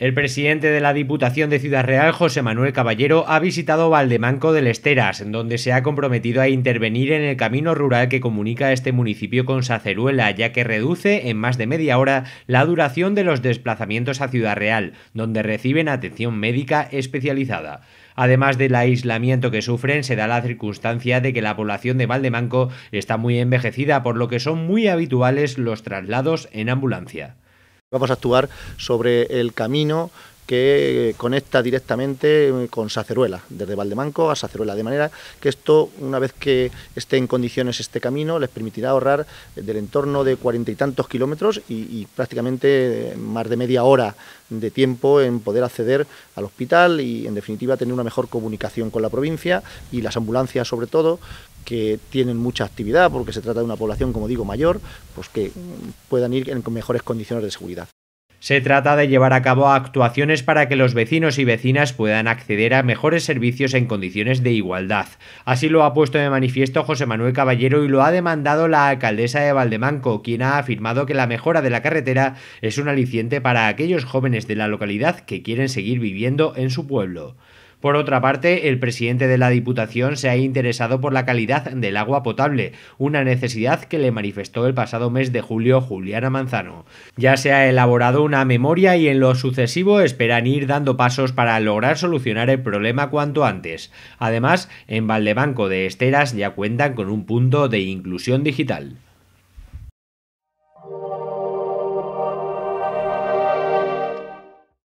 El presidente de la Diputación de Ciudad Real, José Manuel Caballero, ha visitado Valdemanco del Esteras, en donde se ha comprometido a intervenir en el camino rural que comunica este municipio con Saceruela, ya que reduce en más de media hora la duración de los desplazamientos a Ciudad Real, donde reciben atención médica especializada. Además del aislamiento que sufren, se da la circunstancia de que la población de Valdemanco está muy envejecida, por lo que son muy habituales los traslados en ambulancia. Vamos a actuar sobre el camino que conecta directamente eh, con Saceruela, desde Valdemanco a Saceruela, de manera que esto, una vez que esté en condiciones este camino, les permitirá ahorrar eh, del entorno de cuarenta y tantos kilómetros y, prácticamente eh, más de media hora de tiempo en poder acceder al hospital y, en definitiva, tener una mejor comunicación con la provincia y las ambulancias, sobre todo, que tienen mucha actividad porque se trata de una población, como digo, mayor, pues que mm, puedan ir en mejores condiciones de seguridad. Se trata de llevar a cabo actuaciones para que los vecinos y vecinas puedan acceder a mejores servicios en condiciones de igualdad. Así lo ha puesto de manifiesto José Manuel Caballero y lo ha demandado la alcaldesa de Valdemanco, quien ha afirmado que la mejora de la carretera es un aliciente para aquellos jóvenes de la localidad que quieren seguir viviendo en su pueblo. Por otra parte, el presidente de la Diputación se ha interesado por la calidad del agua potable, una necesidad que le manifestó el pasado mes de julio Juliana Manzano. Ya se ha elaborado una memoria y en lo sucesivo esperan ir dando pasos para lograr solucionar el problema cuanto antes. Además, en Valdebanco de Esteras ya cuentan con un punto de inclusión digital.